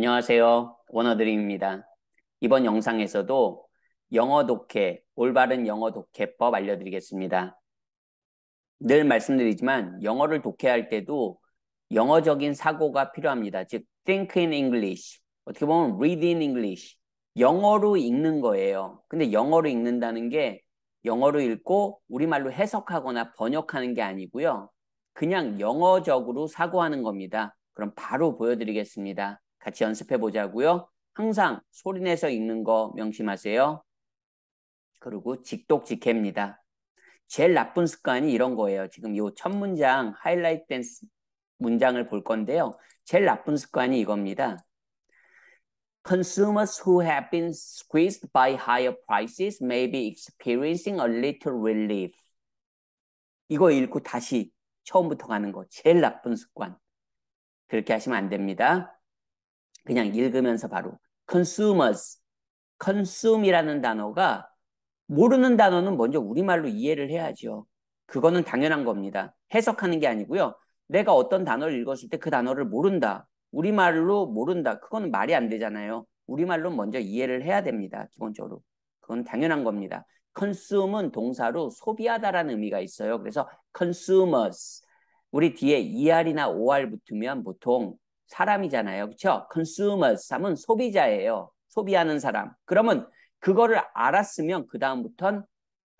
안녕하세요. 원어드림입니다. 이번 영상에서도 영어 독해, 올바른 영어 독해법 알려드리겠습니다. 늘 말씀드리지만 영어를 독해할 때도 영어적인 사고가 필요합니다. 즉, think in English, 어떻게 보면 read in English, 영어로 읽는 거예요. 근데 영어로 읽는다는 게 영어로 읽고 우리말로 해석하거나 번역하는 게 아니고요. 그냥 영어적으로 사고하는 겁니다. 그럼 바로 보여드리겠습니다. 같이 연습해 보자고요. 항상 소리내서 읽는 거 명심하세요. 그리고 직독직해입니다. 제일 나쁜 습관이 이런 거예요. 지금 이 첫 문장 하이라이트된 문장을 볼 건데요. 제일 나쁜 습관이 이겁니다. Consumers who have been squeezed by higher prices may be experiencing a little relief. 이거 읽고 다시 처음부터 가는 거 제일 나쁜 습관. 그렇게 하시면 안 됩니다. 그냥 읽으면서 바로 consumers, consume이라는 단어가 모르는 단어는 먼저 우리말로 이해를 해야죠. 그거는 당연한 겁니다. 해석하는 게 아니고요. 내가 어떤 단어를 읽었을 때 그 단어를 모른다. 우리말로 모른다. 그거는 말이 안 되잖아요. 우리말로 먼저 이해를 해야 됩니다. 기본적으로. 그건 당연한 겁니다. consume은 동사로 소비하다라는 의미가 있어요. 그래서 consumers. 우리 뒤에 er이나 or 붙으면 보통 사람이잖아요. 그렇죠? consumers. 사람 소비자예요. 소비하는 사람. 그러면 그거를 알았으면 그다음부턴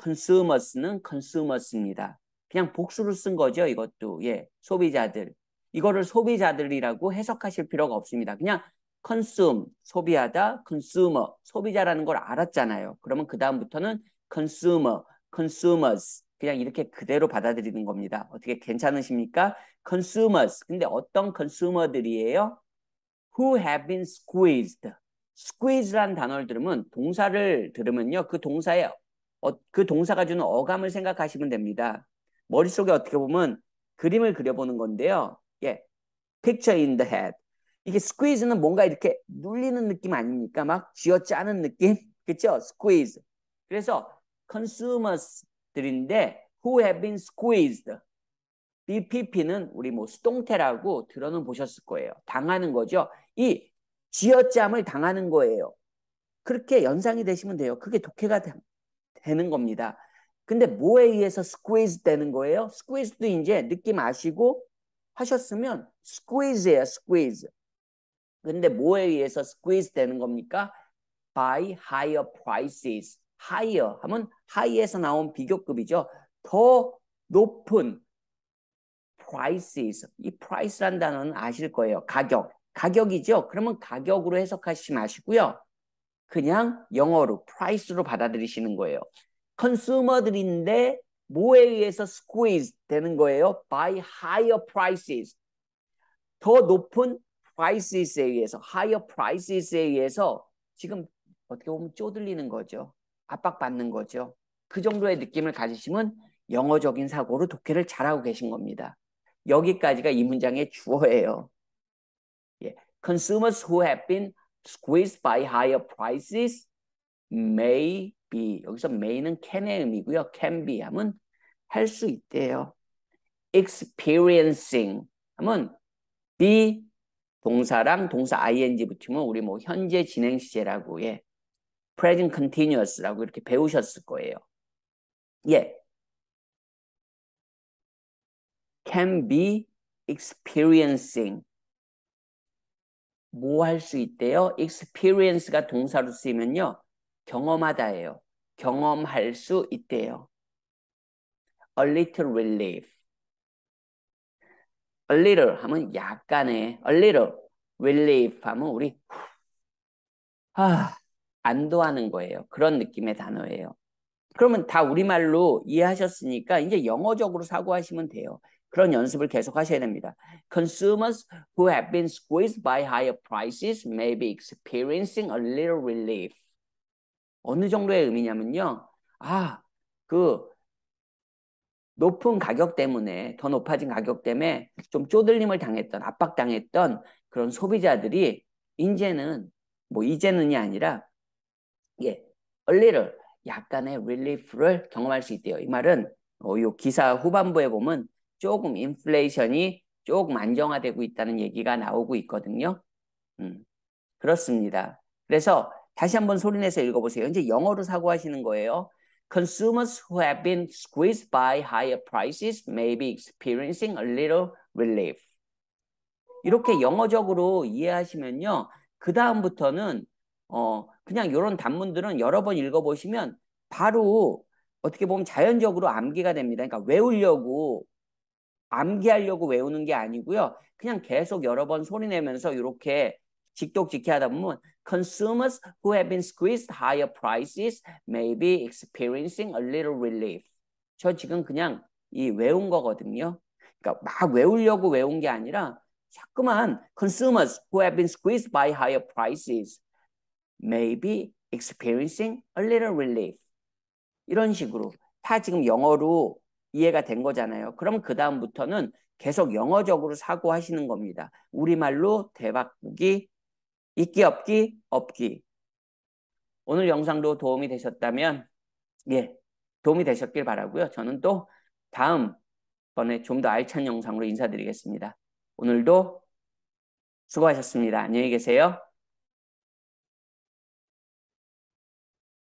consumers는 consumers입니다. 그냥 복수를쓴 거죠, 이것도. 예. 소비자들. 이거를 소비자들이라고 해석하실 필요가 없습니다. 그냥 consume, 소비하다, consumer, 소비자라는 걸 알았잖아요. 그러면 그다음부터는 consumer, consumers 그냥 이렇게 그대로 받아들이는 겁니다. 어떻게 괜찮으십니까? consumers. 근데 어떤 consumer들이에요? Who have been squeezed. squeeze란 단어를 들으면 동사를 들으면요. 그 동사에 어, 그 동사가 주는 어감을 생각하시면 됩니다. 머릿속에 어떻게 보면 그림을 그려보는 건데요. 예. picture in the head. 이게 s q u e e z e 는 뭔가 이렇게 눌리는 느낌 아닙니까? 막 쥐어짜는 느낌? 그렇죠? squeeze. 그래서 consumers들인데 who have been squeezed. BPP는 우리 뭐 수동태라고 들어는 보셨을 거예요. 당하는 거죠. 이지어짬을 당하는 거예요. 그렇게 연상이 되시면 돼요. 그게 독해가 되는 겁니다. 근데 뭐에 의해서 스퀘이즈 되는 거예요? 스퀘이즈도 이제 느낌 아시고 하셨으면 스퀘이즈예요, 스퀘이즈. 근데 뭐에 의해서 스퀘이즈 되는 겁니까? By higher prices. higher 하면 하이에서 나온 비교급이죠. 더 높은 prices. 이 price란 단어는 아실 거예요. 가격. 가격이죠. 그러면 가격으로 해석하시지 마시고요. 그냥 영어로 price로 받아들이시는 거예요. 컨슈머들인데 뭐에 의해서 squeeze 되는 거예요? by higher prices. 더 높은 prices에 의해서 higher prices에 의해서 지금 어떻게 보면 쪼들리는 거죠. 압박받는 거죠. 그 정도의 느낌을 가지시면 영어적인 사고로 독해를 잘하고 계신 겁니다. 여기까지가 이 문장의 주어예요. 예. Consumers who have been squeezed by higher prices may be 여기서 may는 can의 의미고요. can be 하면 할 수 있대요. experiencing 하면 be 동사랑 동사 ing 붙이면 우리 뭐 현재 진행 시제라고 예. present continuous라고 이렇게 배우셨을 거예요. 예. can be experiencing 뭐 할 수 있대요? experience가 동사로 쓰이면요. 경험하다예요. 경험할 수 있대요. a little relief. a little 하면 약간의 a little relief 하면 우리 아, 안도하는 거예요. 그런 느낌의 단어예요. 그러면 다 우리말로 이해하셨으니까 이제 영어적으로 사고하시면 돼요. 그런 연습을 계속 하셔야 됩니다. Consumers who have been squeezed by higher prices may be experiencing a little relief. 어느 정도의 의미냐면요. 아, 그 높은 가격 때문에 더 높아진 가격 때문에 좀 쪼들림을 당했던 압박당했던 그런 소비자들이 이제는 뭐 이제는이 아니라 예, 얼리를 약간의 릴리프를 경험할 수 있대요. 이 말은 어, 이 기사 후반부에 보면 조금 인플레이션이 조금 안정화되고 있다는 얘기가 나오고 있거든요. 음, 그렇습니다. 그래서 다시 한번 소리내서 읽어보세요. 이제 영어로 사고하시는 거예요. Consumers who have been squeezed by higher prices may be experiencing a little relief. 이렇게 영어적으로 이해하시면요. 그 다음부터는 어 그냥 이런 단문들은 여러 번 읽어보시면 바로 어떻게 보면 자연적으로 암기가 됩니다. 그러니까 외우려고 암기하려고 외우는 게 아니고요. 그냥 계속 여러 번 소리내면서 이렇게 직독직해 하다 보면 consumers who have been squeezed higher prices may be experiencing a little relief. 저 지금 그냥 이 외운 거거든요. 그러니까 막 외우려고 외운 게 아니라 자꾸만 consumers who have been squeezed by higher prices may be experiencing a little relief. 이런 식으로 다 지금 영어로 이해가 된 거잖아요. 그럼 그 다음부터는 계속 영어적으로 사고하시는 겁니다. 우리말로 대박보기, 있기 없기, 없기. 오늘 영상도 도움이 되셨다면 예, 도움이 되셨길 바라고요. 저는 또 다음 번에 좀 더 알찬 영상으로 인사드리겠습니다. 오늘도 수고하셨습니다. 안녕히 계세요.